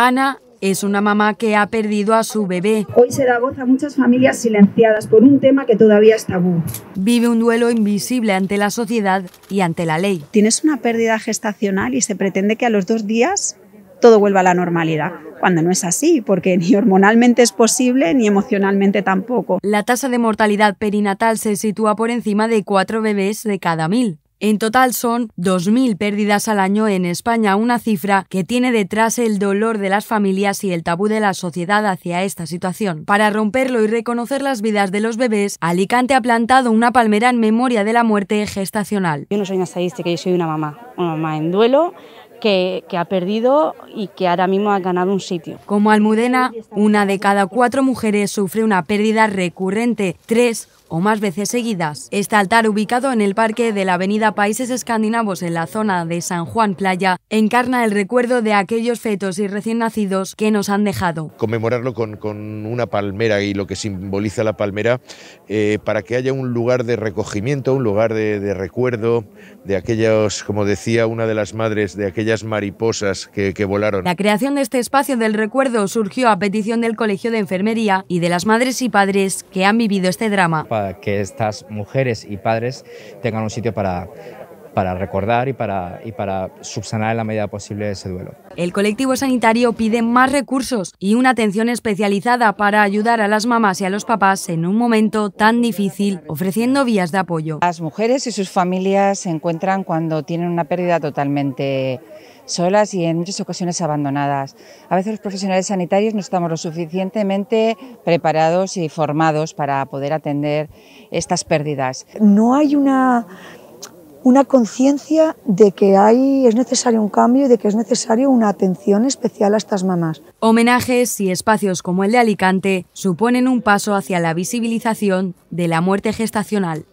Ana es una mamá que ha perdido a su bebé. Hoy se da voz a muchas familias silenciadas por un tema que todavía está tabú. Vive un duelo invisible ante la sociedad y ante la ley. Tienes una pérdida gestacional y se pretende que a los dos días todo vuelva a la normalidad, cuando no es así, porque ni hormonalmente es posible ni emocionalmente tampoco. La tasa de mortalidad perinatal se sitúa por encima de cuatro bebés de cada mil. En total son 2.000 pérdidas al año en España, una cifra que tiene detrás el dolor de las familias y el tabú de la sociedad hacia esta situación. Para romperlo y reconocer las vidas de los bebés, Alicante ha plantado una palmera en memoria de la muerte gestacional. Yo no soy una estadística, yo soy una mamá mamá en duelo que, que, ha perdido y que ahora mismo ha ganado un sitio. Como Almudena, una de cada cuatro mujeres sufre una pérdida recurrente, tres o más veces seguidas. Este altar, ubicado en el parque de la avenida Países Escandinavos en la zona de San Juan Playa, encarna el recuerdo de aquellos fetos y recién nacidos que nos han dejado. Conmemorarlo con, con una palmera y lo que simboliza la palmera, eh, para que haya un lugar de recogimiento, un lugar de, de recuerdo de aquellos, como decía, una de las madres de aquellas mariposas que, que volaron. La creación de este espacio del recuerdo surgió a petición del Colegio de Enfermería y de las madres y padres que han vivido este drama. Para que estas mujeres y padres tengan un sitio para para recordar y para, y para subsanar en la medida posible ese duelo. El colectivo sanitario pide más recursos y una atención especializada para ayudar a las mamás y a los papás en un momento tan difícil, ofreciendo vías de apoyo. Las mujeres y sus familias se encuentran cuando tienen una pérdida totalmente solas y en muchas ocasiones abandonadas. A veces los profesionales sanitarios no estamos lo suficientemente preparados y formados para poder atender estas pérdidas. No hay una una conciencia de que hay, es necesario un cambio y de que es necesario una atención especial a estas mamás. Homenajes y espacios como el de Alicante suponen un paso hacia la visibilización de la muerte gestacional.